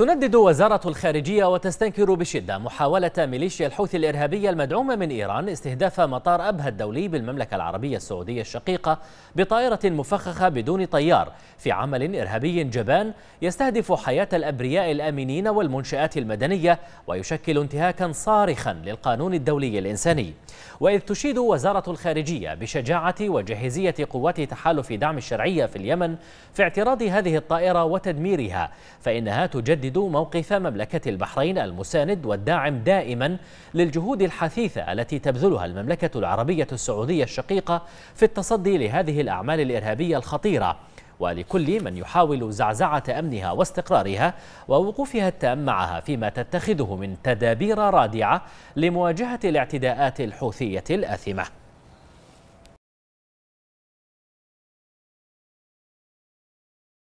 تندد وزارة الخارجية وتستنكر بشدة محاولة ميليشيا الحوثي الإرهابية المدعومة من إيران استهداف مطار أبها الدولي بالمملكة العربية السعودية الشقيقة بطائرة مفخخة بدون طيار في عمل إرهابي جبان يستهدف حياة الأبرياء الآمنين والمنشآت المدنية ويشكل انتهاكا صارخا للقانون الدولي الإنساني وإذ تشيد وزارة الخارجية بشجاعة وجاهزية قوات تحالف دعم الشرعية في اليمن في اعتراض هذه الطائرة وتدميرها فإنها تجدد يؤكدوا موقف مملكة البحرين المساند والداعم دائما للجهود الحثيثة التي تبذلها المملكة العربية السعودية الشقيقة في التصدي لهذه الأعمال الإرهابية الخطيرة ولكل من يحاول زعزعة أمنها واستقرارها ووقوفها التام معها فيما تتخذه من تدابير رادعة لمواجهة الاعتداءات الحوثية الآثمة